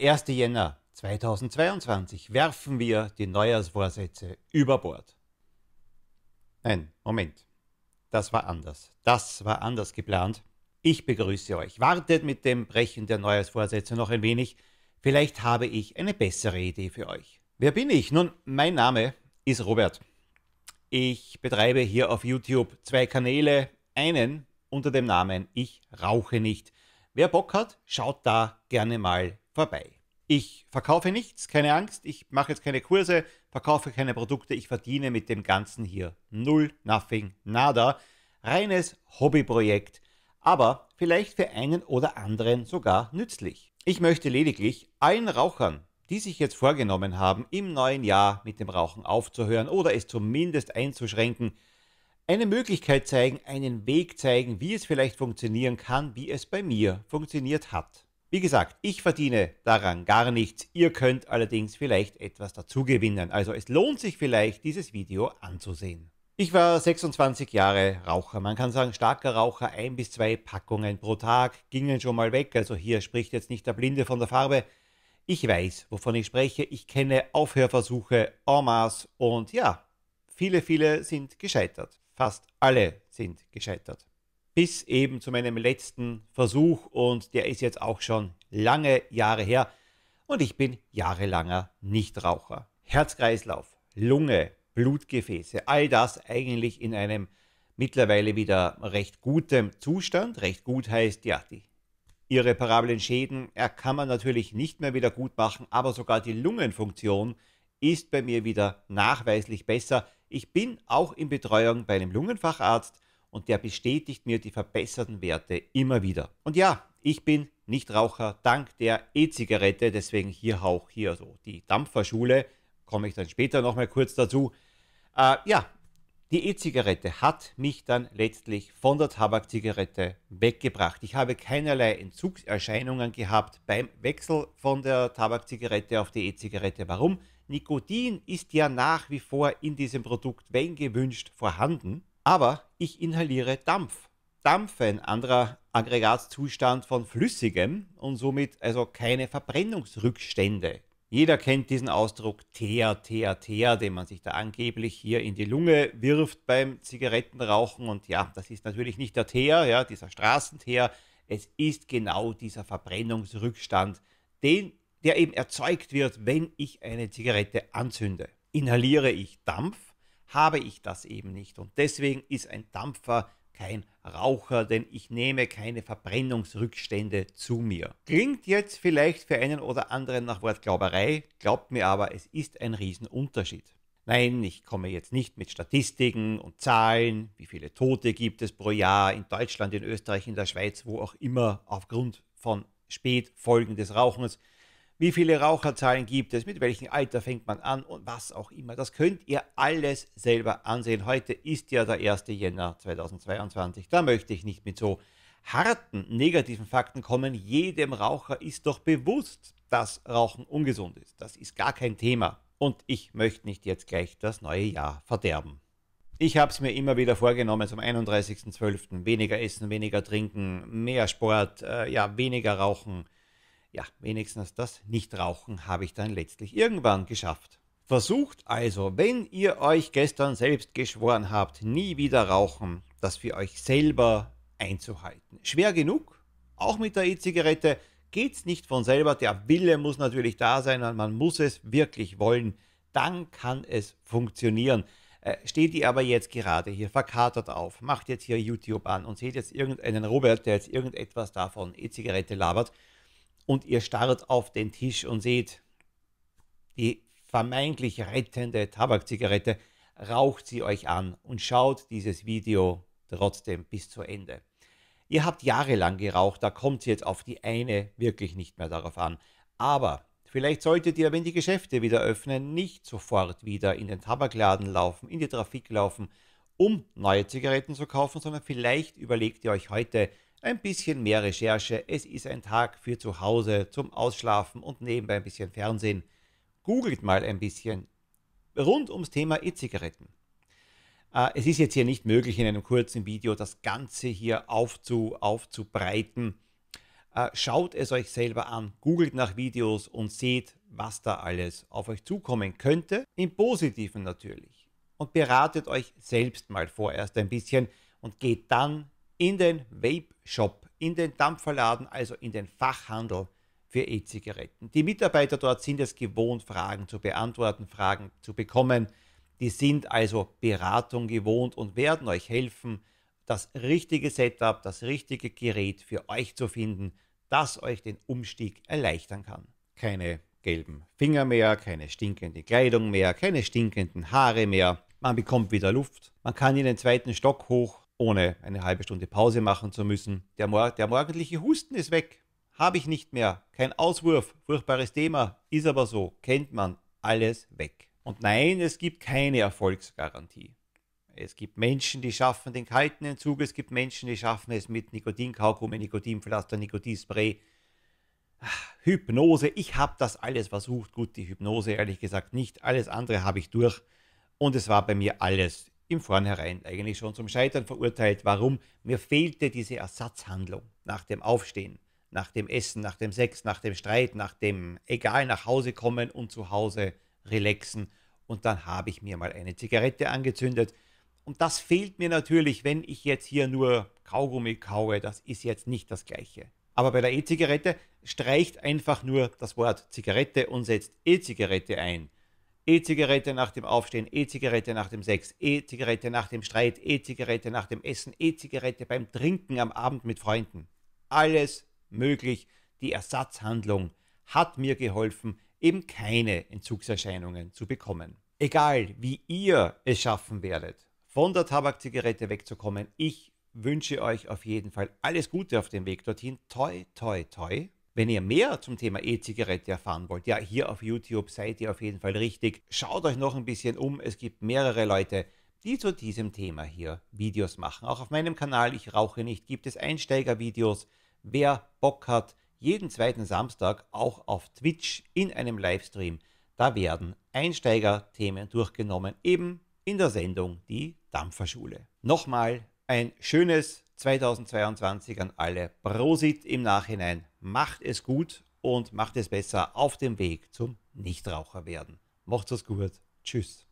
Der 1. Jänner 2022 werfen wir die Neujahrsvorsätze über Bord. Nein, Moment. Das war anders. Das war anders geplant. Ich begrüße euch. Wartet mit dem Brechen der Neujahrsvorsätze noch ein wenig. Vielleicht habe ich eine bessere Idee für euch. Wer bin ich? Nun, mein Name ist Robert. Ich betreibe hier auf YouTube zwei Kanäle. Einen unter dem Namen Ich rauche nicht. Wer Bock hat, schaut da gerne mal vorbei. Ich verkaufe nichts, keine Angst, ich mache jetzt keine Kurse, verkaufe keine Produkte, ich verdiene mit dem Ganzen hier null, nothing, nada. Reines Hobbyprojekt, aber vielleicht für einen oder anderen sogar nützlich. Ich möchte lediglich allen Rauchern, die sich jetzt vorgenommen haben, im neuen Jahr mit dem Rauchen aufzuhören oder es zumindest einzuschränken, eine Möglichkeit zeigen, einen Weg zeigen, wie es vielleicht funktionieren kann, wie es bei mir funktioniert hat. Wie gesagt, ich verdiene daran gar nichts, ihr könnt allerdings vielleicht etwas dazu gewinnen, also es lohnt sich vielleicht, dieses Video anzusehen. Ich war 26 Jahre Raucher, man kann sagen starker Raucher, ein bis zwei Packungen pro Tag gingen schon mal weg, also hier spricht jetzt nicht der Blinde von der Farbe. Ich weiß, wovon ich spreche, ich kenne Aufhörversuche en masse und ja, viele, viele sind gescheitert, fast alle sind gescheitert bis eben zu meinem letzten Versuch und der ist jetzt auch schon lange Jahre her und ich bin jahrelanger Nichtraucher. Herzkreislauf, Lunge, Blutgefäße, all das eigentlich in einem mittlerweile wieder recht gutem Zustand. Recht gut heißt ja, die irreparablen Schäden er kann man natürlich nicht mehr wieder gut machen, aber sogar die Lungenfunktion ist bei mir wieder nachweislich besser. Ich bin auch in Betreuung bei einem Lungenfacharzt und der bestätigt mir die verbesserten Werte immer wieder. Und ja, ich bin Nichtraucher dank der E-Zigarette, deswegen hier auch hier so die Dampferschule, komme ich dann später nochmal kurz dazu. Äh, ja, die E-Zigarette hat mich dann letztlich von der Tabakzigarette weggebracht. Ich habe keinerlei Entzugserscheinungen gehabt beim Wechsel von der Tabakzigarette auf die E-Zigarette. Warum? Nikotin ist ja nach wie vor in diesem Produkt, wenn gewünscht, vorhanden aber ich inhaliere Dampf. Dampf, ein anderer Aggregatzustand von Flüssigem und somit also keine Verbrennungsrückstände. Jeder kennt diesen Ausdruck Teer, Teer, Teer, den man sich da angeblich hier in die Lunge wirft beim Zigarettenrauchen. Und ja, das ist natürlich nicht der Teer, ja, dieser Straßenteer. Es ist genau dieser Verbrennungsrückstand, den, der eben erzeugt wird, wenn ich eine Zigarette anzünde. Inhaliere ich Dampf, habe ich das eben nicht. Und deswegen ist ein Dampfer kein Raucher, denn ich nehme keine Verbrennungsrückstände zu mir. Klingt jetzt vielleicht für einen oder anderen nach Wortglauberei, glaubt mir aber, es ist ein Riesenunterschied. Nein, ich komme jetzt nicht mit Statistiken und Zahlen, wie viele Tote gibt es pro Jahr in Deutschland, in Österreich, in der Schweiz, wo auch immer, aufgrund von Spätfolgen des Rauchens, wie viele Raucherzahlen gibt es, mit welchem Alter fängt man an und was auch immer. Das könnt ihr alles selber ansehen. Heute ist ja der 1. Jänner 2022. Da möchte ich nicht mit so harten negativen Fakten kommen. Jedem Raucher ist doch bewusst, dass Rauchen ungesund ist. Das ist gar kein Thema. Und ich möchte nicht jetzt gleich das neue Jahr verderben. Ich habe es mir immer wieder vorgenommen, zum 31.12. weniger essen, weniger trinken, mehr Sport, äh, ja, weniger rauchen, ja, wenigstens das Nichtrauchen habe ich dann letztlich irgendwann geschafft. Versucht also, wenn ihr euch gestern selbst geschworen habt, nie wieder rauchen, das für euch selber einzuhalten. Schwer genug, auch mit der E-Zigarette geht's nicht von selber. Der Wille muss natürlich da sein und man muss es wirklich wollen. Dann kann es funktionieren. Äh, steht ihr aber jetzt gerade hier verkatert auf, macht jetzt hier YouTube an und seht jetzt irgendeinen Robert, der jetzt irgendetwas davon E-Zigarette labert, und ihr starrt auf den Tisch und seht, die vermeintlich rettende Tabakzigarette raucht sie euch an und schaut dieses Video trotzdem bis zu Ende. Ihr habt jahrelang geraucht, da kommt es jetzt auf die eine wirklich nicht mehr darauf an. Aber vielleicht solltet ihr, wenn die Geschäfte wieder öffnen, nicht sofort wieder in den Tabakladen laufen, in die Trafik laufen, um neue Zigaretten zu kaufen, sondern vielleicht überlegt ihr euch heute, ein bisschen mehr Recherche, es ist ein Tag für zu Hause, zum Ausschlafen und nebenbei ein bisschen Fernsehen. Googelt mal ein bisschen rund ums Thema E-Zigaretten. Äh, es ist jetzt hier nicht möglich, in einem kurzen Video das Ganze hier aufzu, aufzubreiten. Äh, schaut es euch selber an, googelt nach Videos und seht, was da alles auf euch zukommen könnte, im positiven natürlich. Und beratet euch selbst mal vorerst ein bisschen und geht dann in den Vape-Shop, in den Dampferladen, also in den Fachhandel für E-Zigaretten. Die Mitarbeiter dort sind es gewohnt, Fragen zu beantworten, Fragen zu bekommen. Die sind also Beratung gewohnt und werden euch helfen, das richtige Setup, das richtige Gerät für euch zu finden, das euch den Umstieg erleichtern kann. Keine gelben Finger mehr, keine stinkende Kleidung mehr, keine stinkenden Haare mehr. Man bekommt wieder Luft. Man kann in den zweiten Stock hoch ohne eine halbe Stunde Pause machen zu müssen. Der, Mor der morgendliche Husten ist weg. Habe ich nicht mehr. Kein Auswurf. Furchtbares Thema. Ist aber so. Kennt man. Alles weg. Und nein, es gibt keine Erfolgsgarantie. Es gibt Menschen, die schaffen den kalten Entzug. Es gibt Menschen, die schaffen es mit Nikotinkaugummi, Nikotinpflaster, Nikotinspray. Ah, Hypnose. Ich habe das alles versucht. Gut, die Hypnose ehrlich gesagt nicht. Alles andere habe ich durch. Und es war bei mir alles im Vornherein eigentlich schon zum Scheitern verurteilt. Warum? Mir fehlte diese Ersatzhandlung nach dem Aufstehen, nach dem Essen, nach dem Sex, nach dem Streit, nach dem egal nach Hause kommen und zu Hause relaxen. Und dann habe ich mir mal eine Zigarette angezündet. Und das fehlt mir natürlich, wenn ich jetzt hier nur Kaugummi kaue. Das ist jetzt nicht das Gleiche. Aber bei der E-Zigarette streicht einfach nur das Wort Zigarette und setzt E-Zigarette ein. E-Zigarette nach dem Aufstehen, E-Zigarette nach dem Sex, E-Zigarette nach dem Streit, E-Zigarette nach dem Essen, E-Zigarette beim Trinken am Abend mit Freunden. Alles möglich. Die Ersatzhandlung hat mir geholfen, eben keine Entzugserscheinungen zu bekommen. Egal, wie ihr es schaffen werdet, von der Tabakzigarette wegzukommen, ich wünsche euch auf jeden Fall alles Gute auf dem Weg dorthin. Toi, toi, toi. Wenn ihr mehr zum Thema E-Zigarette erfahren wollt, ja, hier auf YouTube seid ihr auf jeden Fall richtig. Schaut euch noch ein bisschen um. Es gibt mehrere Leute, die zu diesem Thema hier Videos machen. Auch auf meinem Kanal Ich rauche nicht gibt es Einsteigervideos. Wer Bock hat, jeden zweiten Samstag auch auf Twitch in einem Livestream. Da werden Einsteigerthemen durchgenommen, eben in der Sendung Die Dampferschule. Nochmal ein schönes 2022 an alle. Prosit im Nachhinein. Macht es gut und macht es besser auf dem Weg zum Nichtraucher werden. Macht's es gut. Tschüss.